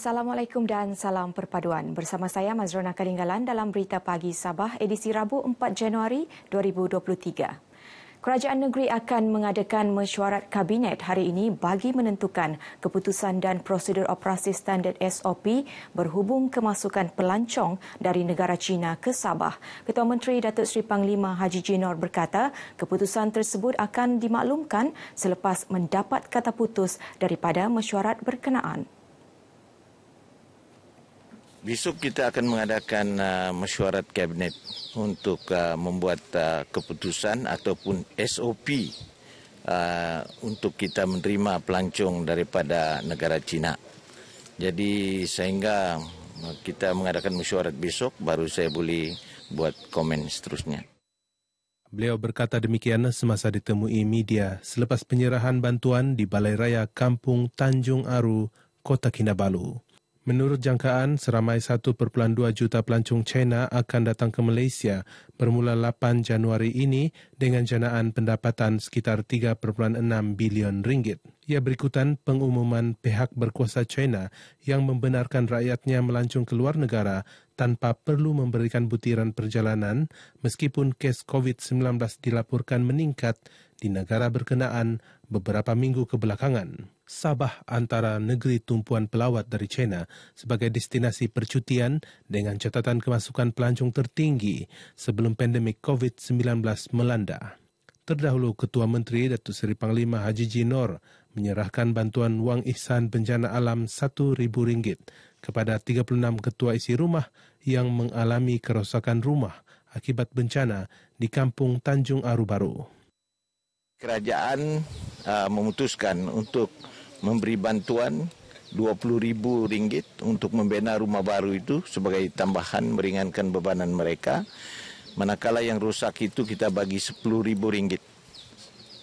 Assalamualaikum dan salam perpaduan. Bersama saya Mazrona Kalinggalan dalam Berita Pagi Sabah edisi Rabu 4 Januari 2023. Kerajaan negeri akan mengadakan mesyuarat kabinet hari ini bagi menentukan keputusan dan prosedur operasi standard SOP berhubung kemasukan pelancong dari negara China ke Sabah. Ketua Menteri Datuk Seri Panglima Haji Jinor berkata, keputusan tersebut akan dimaklumkan selepas mendapat kata putus daripada mesyuarat berkenaan. Besok kita akan mengadakan uh, mesyuarat kabinet untuk uh, membuat uh, keputusan ataupun SOP uh, untuk kita menerima pelancong daripada negara Cina. Jadi sehingga uh, kita mengadakan mesyuarat besok baru saya boleh buat komen seterusnya. Beliau berkata demikian semasa ditemui media selepas penyerahan bantuan di Balai Raya Kampung Tanjung Aru, Kota Kinabalu. Menurut jangkaan, seramai 1.2 juta pelancong China akan datang ke Malaysia bermula 8 Januari ini dengan janaan pendapatan sekitar 3.6 bilion ringgit. Ia berikutan pengumuman pihak berkuasa China yang membenarkan rakyatnya melancong ke luar negara tanpa perlu memberikan butiran perjalanan meskipun kes COVID-19 dilaporkan meningkat di negara berkenaan beberapa minggu kebelakangan. Sabah antara negeri tumpuan pelawat dari China sebagai destinasi percutian dengan catatan kemasukan pelancong tertinggi sebelum pandemik COVID-19 melanda. Terdahulu Ketua Menteri Datuk Seri Panglima Haji Jinor menyerahkan bantuan wang ihsan bencana alam RM1,000 kepada 36 ketua isi rumah yang mengalami kerosakan rumah akibat bencana di kampung Tanjung Aru Baru. Kerajaan uh, memutuskan untuk memberi bantuan rm ringgit untuk membina rumah baru itu sebagai tambahan meringankan bebanan mereka. Manakala yang rusak itu kita bagi RM10,000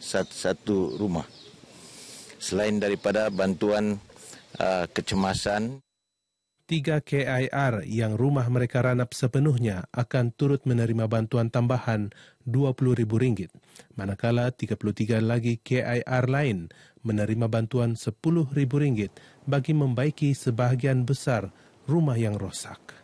satu, satu rumah. Selain daripada bantuan uh, kecemasan. Tiga KIR yang rumah mereka ranap sepenuhnya akan turut menerima bantuan tambahan RM20,000, manakala 33 lagi KIR lain menerima bantuan RM10,000 bagi membaiki sebahagian besar rumah yang rosak.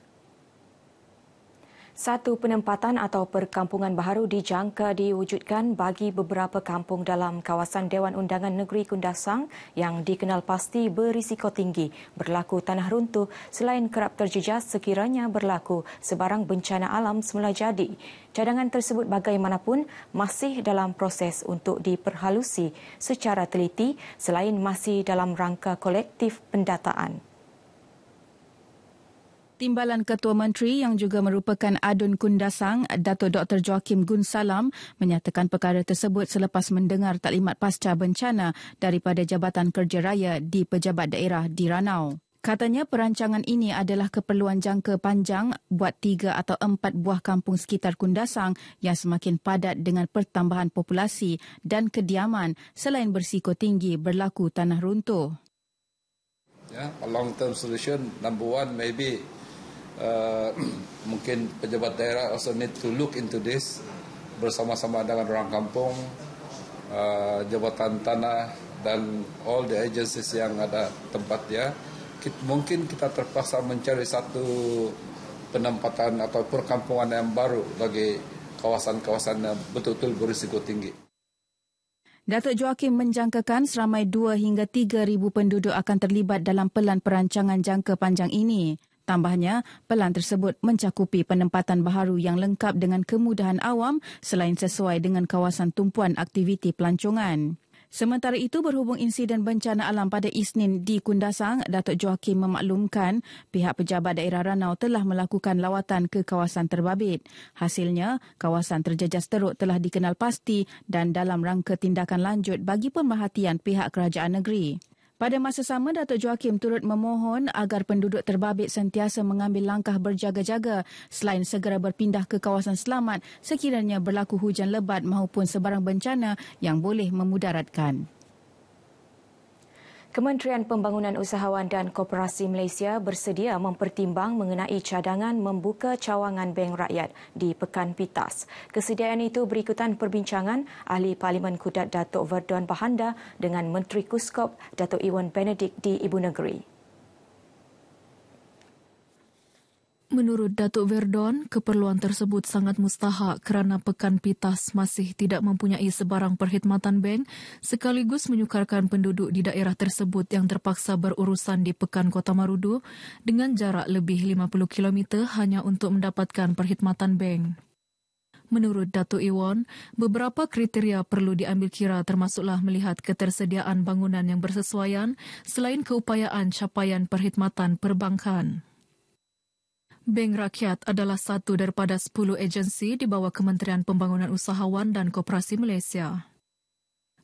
Satu penempatan atau perkampungan baru dijangka diwujudkan bagi beberapa kampung dalam kawasan Dewan Undangan Negeri Kundasang yang dikenal pasti berisiko tinggi berlaku tanah runtuh selain kerap terjejas sekiranya berlaku sebarang bencana alam semula jadi. Cadangan tersebut bagaimanapun masih dalam proses untuk diperhalusi secara teliti selain masih dalam rangka kolektif pendataan. Timbalan Ketua Menteri yang juga merupakan adun Kundasang, Dato' Dr. Joakim Gun Salam menyatakan perkara tersebut selepas mendengar taklimat pasca bencana daripada Jabatan Kerja Raya di Pejabat Daerah di Ranau. Katanya perancangan ini adalah keperluan jangka panjang buat tiga atau empat buah kampung sekitar Kundasang yang semakin padat dengan pertambahan populasi dan kediaman selain bersiko tinggi berlaku tanah runtuh. Yeah, a long term solution number one maybe Uh, mungkin pejabat daerah also need to look into this bersama-sama dengan orang kampung, uh, jabatan tanah dan all the agencies yang ada tempat ya. Kita, mungkin kita terpaksa mencari satu penempatan atau perkampungan yang baru bagi kawasan-kawasan yang betul-betul berisiko tinggi. Datuk Joakim menjangkakan seramai 2 hingga 3 ribu penduduk akan terlibat dalam pelan perancangan jangka panjang ini. Tambahnya, pelan tersebut mencakupi penempatan baharu yang lengkap dengan kemudahan awam selain sesuai dengan kawasan tumpuan aktiviti pelancongan. Sementara itu berhubung insiden bencana alam pada Isnin di Kundasang, Datuk Joakim memaklumkan pihak pejabat daerah Ranau telah melakukan lawatan ke kawasan terbabit. Hasilnya, kawasan terjejas teruk telah dikenal pasti dan dalam rangka tindakan lanjut bagi pemerhatian pihak kerajaan negeri. Pada masa sama, Datuk Joakim turut memohon agar penduduk terbabit sentiasa mengambil langkah berjaga-jaga selain segera berpindah ke kawasan selamat sekiranya berlaku hujan lebat maupun sebarang bencana yang boleh memudaratkan. Kementerian Pembangunan Usahawan dan Koperasi Malaysia bersedia mempertimbang mengenai cadangan membuka cawangan bank rakyat di Pekan Pitas. Kesediaan itu berikutan perbincangan Ahli Parlimen Kudat Datuk Verdon Bahanda dengan Menteri Kuskop Datuk Iwan Benedict di Ibu Negeri. Menurut Datuk Verdon, keperluan tersebut sangat mustahak kerana pekan pitas masih tidak mempunyai sebarang perkhidmatan bank sekaligus menyukarkan penduduk di daerah tersebut yang terpaksa berurusan di pekan Kota Marudu dengan jarak lebih 50 km hanya untuk mendapatkan perkhidmatan bank. Menurut Datuk Iwan, beberapa kriteria perlu diambil kira termasuklah melihat ketersediaan bangunan yang bersesuaian selain keupayaan capaian perkhidmatan perbankan. Bank Rakyat adalah satu daripada 10 agensi di bawah Kementerian Pembangunan Usahawan dan Koperasi Malaysia.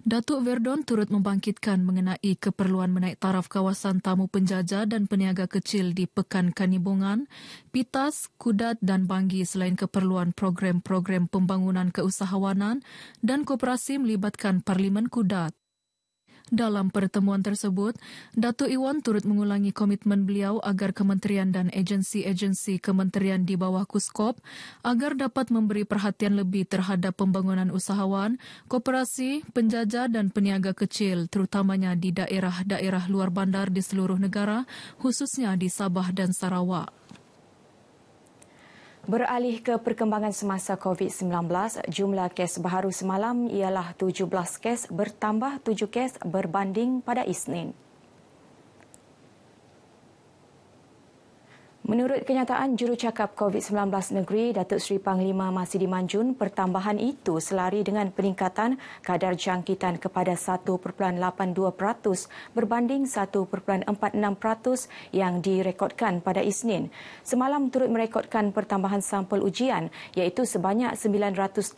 Datuk Verdon turut membangkitkan mengenai keperluan menaik taraf kawasan tamu penjaja dan peniaga kecil di Pekan Kanibungan, Pitas, Kudat dan Banggi selain keperluan program-program pembangunan keusahawanan dan koperasi melibatkan Parlimen Kudat. Dalam pertemuan tersebut, Datu Iwan turut mengulangi komitmen beliau agar kementerian dan agensi-agensi kementerian di bawah Kuskop agar dapat memberi perhatian lebih terhadap pembangunan usahawan, koperasi, penjaja dan peniaga kecil terutamanya di daerah-daerah luar bandar di seluruh negara khususnya di Sabah dan Sarawak. Beralih ke perkembangan semasa COVID-19, jumlah kes baru semalam ialah 17 kes bertambah 7 kes berbanding pada Isnin. Menurut kenyataan jurucakap COVID-19 negeri, Datuk Seri Panglima masih dimanjun pertambahan itu selari dengan peningkatan kadar jangkitan kepada 1.82% berbanding 1.46% yang direkodkan pada Isnin. Semalam turut merekodkan pertambahan sampel ujian iaitu sebanyak 933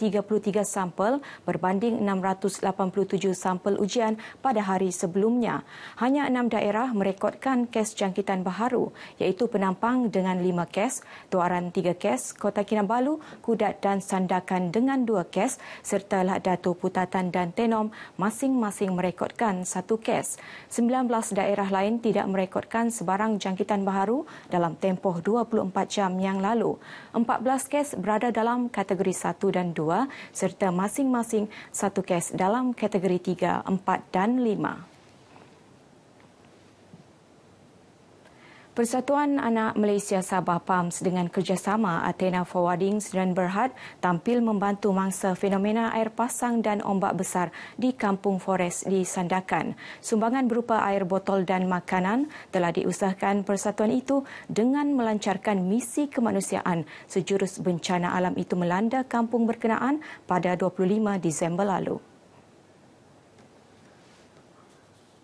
sampel berbanding 687 sampel ujian pada hari sebelumnya. Hanya enam daerah merekodkan kes jangkitan baharu iaitu penampang dengan 5 kes, Tuaran 3 kes, Kota Kinabalu, Kudat dan Sandakan dengan 2 kes serta Lahad Datu Putatan dan Tenom masing-masing merekodkan 1 kes. 19 daerah lain tidak merekodkan sebarang jangkitan baharu dalam tempoh 24 jam yang lalu. 14 kes berada dalam kategori 1 dan 2 serta masing-masing 1 kes dalam kategori 3, 4 dan 5. Persatuan Anak Malaysia Sabah PAMS dengan kerjasama Athena Forwarding dan Berhad tampil membantu mangsa fenomena air pasang dan ombak besar di Kampung Forest di Sandakan. Sumbangan berupa air botol dan makanan telah diusahakan persatuan itu dengan melancarkan misi kemanusiaan sejurus bencana alam itu melanda kampung berkenaan pada 25 Disember lalu.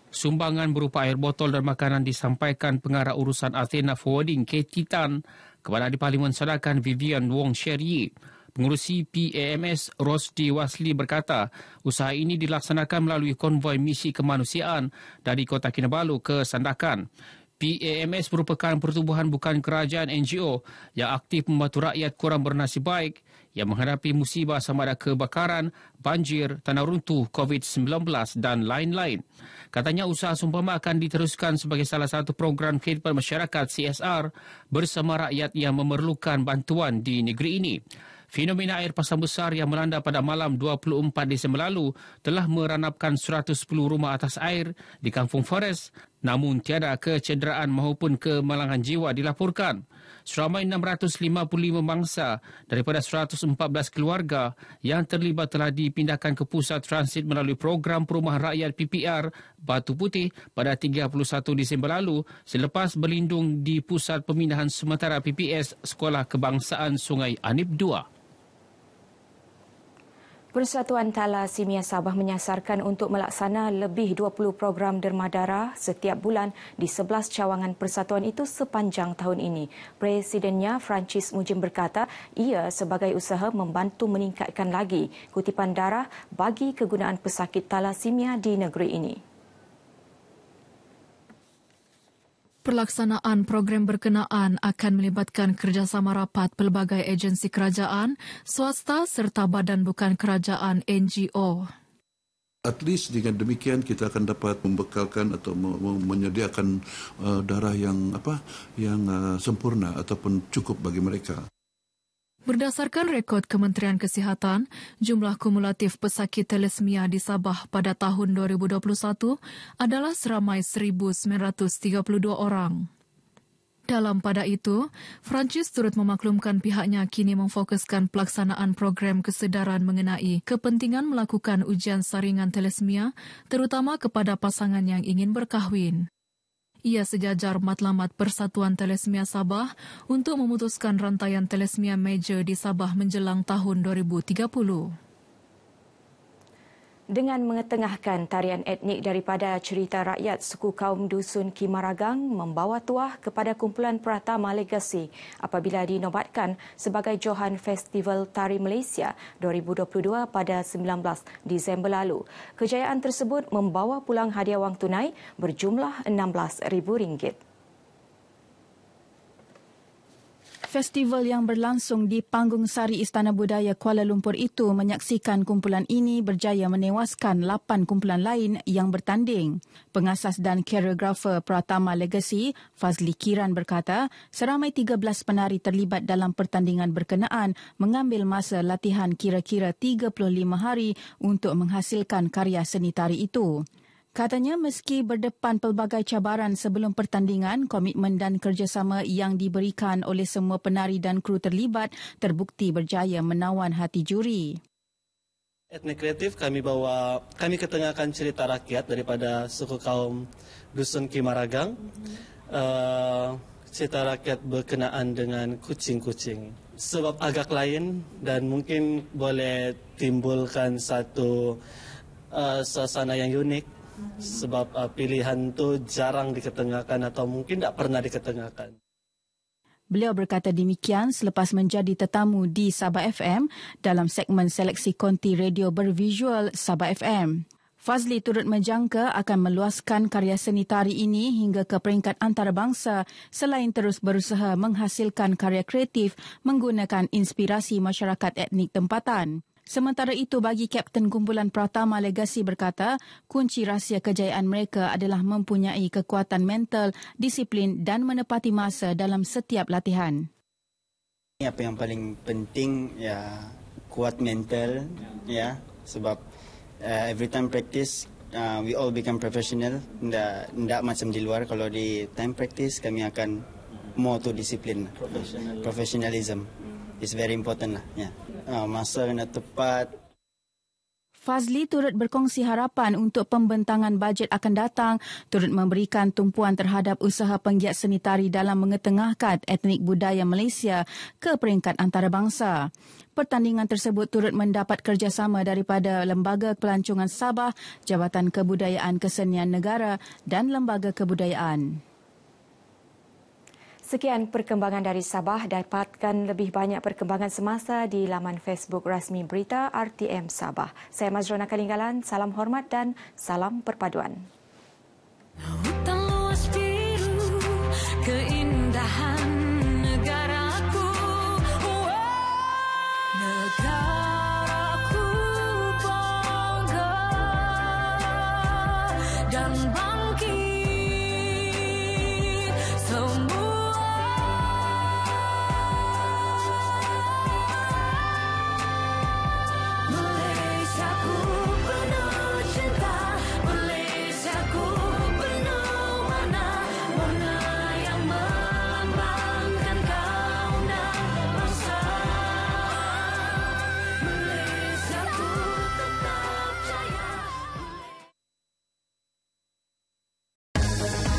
Sumbangan berupa air botol dan makanan disampaikan pengarah urusan Athena Forwarding Katie Tan kepada Ahli Parlimen Sedakan Vivian Wong Sherry. Pengurusi PAMS Rosdi Wasli berkata, usaha ini dilaksanakan melalui konvoi misi kemanusiaan dari Kota Kinabalu ke Sandakan. PAMS merupakan pertubuhan bukan kerajaan NGO yang aktif membantu rakyat kurang bernasib baik yang menghadapi musibah sama ada kebakaran, banjir, tanah runtuh, COVID-19 dan lain-lain. Katanya usaha sumpama akan diteruskan sebagai salah satu program kehidupan masyarakat CSR bersama rakyat yang memerlukan bantuan di negeri ini. Fenomena air pasang besar yang melanda pada malam 24 Disember lalu telah meranapkan 110 rumah atas air di Kampung Forest namun tiada kecederaan maupun kemalangan jiwa dilaporkan. Seramai 655 mangsa daripada 114 keluarga yang terlibat telah dipindahkan ke pusat transit melalui program perumahan rakyat PPR Batu Putih pada 31 Disember lalu selepas berlindung di pusat pemindahan sementara PPS Sekolah Kebangsaan Sungai Anip II. Persatuan Thalassemia Sabah menyasarkan untuk melaksana lebih 20 program derma darah setiap bulan di 11 cawangan persatuan itu sepanjang tahun ini. Presidennya Francis Mujim berkata, ia sebagai usaha membantu meningkatkan lagi kutipan darah bagi kegunaan pesakit thalassemia di negeri ini. Pelaksanaan program berkenaan akan melibatkan kerjasama rapat pelbagai agensi kerajaan, swasta serta badan bukan kerajaan NGO. At least dengan demikian kita akan dapat membekalkan atau menyediakan uh, darah yang apa yang uh, sempurna ataupun cukup bagi mereka. Berdasarkan rekod Kementerian Kesihatan, jumlah kumulatif pesakit telesmia di Sabah pada tahun 2021 adalah seramai 1932 orang. Dalam pada itu, Francis turut memaklumkan pihaknya kini memfokuskan pelaksanaan program kesedaran mengenai kepentingan melakukan ujian saringan telesmia terutama kepada pasangan yang ingin berkahwin. Ia sejajar matlamat Persatuan Telesmia Sabah untuk memutuskan rantaian telesmia major di Sabah menjelang tahun 2030 dengan mengetengahkan tarian etnik daripada cerita rakyat suku kaum Dusun Kimaragang membawa tuah kepada kumpulan Pratama Legacy apabila dinobatkan sebagai Johan Festival Tari Malaysia 2022 pada 19 Disember lalu. Kejayaan tersebut membawa pulang hadiah wang tunai berjumlah RM16,000. festival yang berlangsung di Panggung Sari Istana Budaya Kuala Lumpur itu menyaksikan kumpulan ini berjaya menewaskan lapan kumpulan lain yang bertanding. Pengasas dan choreographer Pratama Legacy, Fazli Kiran berkata, seramai 13 penari terlibat dalam pertandingan berkenaan mengambil masa latihan kira-kira 35 hari untuk menghasilkan karya seni tari itu. Katanya meski berdepan pelbagai cabaran sebelum pertandingan, komitmen dan kerjasama yang diberikan oleh semua penari dan kru terlibat terbukti berjaya menawan hati juri. Etnik kreatif kami bawa, kami ketengahkan cerita rakyat daripada suku kaum Dusun Kimaragang. Uh, cerita rakyat berkenaan dengan kucing-kucing. Sebab agak lain dan mungkin boleh timbulkan satu uh, suasana yang unik sebab uh, pilihan tu jarang diketengahkan atau mungkin tak pernah diketengahkan. Beliau berkata demikian selepas menjadi tetamu di Sabah FM dalam segmen seleksi konti radio bervisual Sabah FM. Fazli turut menjangka akan meluaskan karya seni tari ini hingga ke peringkat antarabangsa selain terus berusaha menghasilkan karya kreatif menggunakan inspirasi masyarakat etnik tempatan. Sementara itu bagi Kapten Kumpulan Pratama Legasi berkata, kunci rahsia kejayaan mereka adalah mempunyai kekuatan mental, disiplin dan menepati masa dalam setiap latihan. Apa yang paling penting ya kuat mental ya sebab uh, every time practice uh, we all become professional tidak macam di luar kalau di time practice kami akan more to discipline professionalism is very important lah. Yeah. Ya. Uh, masa kena tepat. Fazli turut berkongsi harapan untuk pembentangan bajet akan datang turut memberikan tumpuan terhadap usaha penggiat seni tari dalam mengetengahkan etnik budaya Malaysia ke peringkat antarabangsa. Pertandingan tersebut turut mendapat kerjasama daripada Lembaga Pelancongan Sabah, Jabatan Kebudayaan Kesenian Negara dan Lembaga Kebudayaan. Sekian perkembangan dari Sabah. Dapatkan lebih banyak perkembangan semasa di laman Facebook rasmi berita RTM Sabah. Saya Mazrona Kalinggalan, salam hormat dan salam perpaduan. No.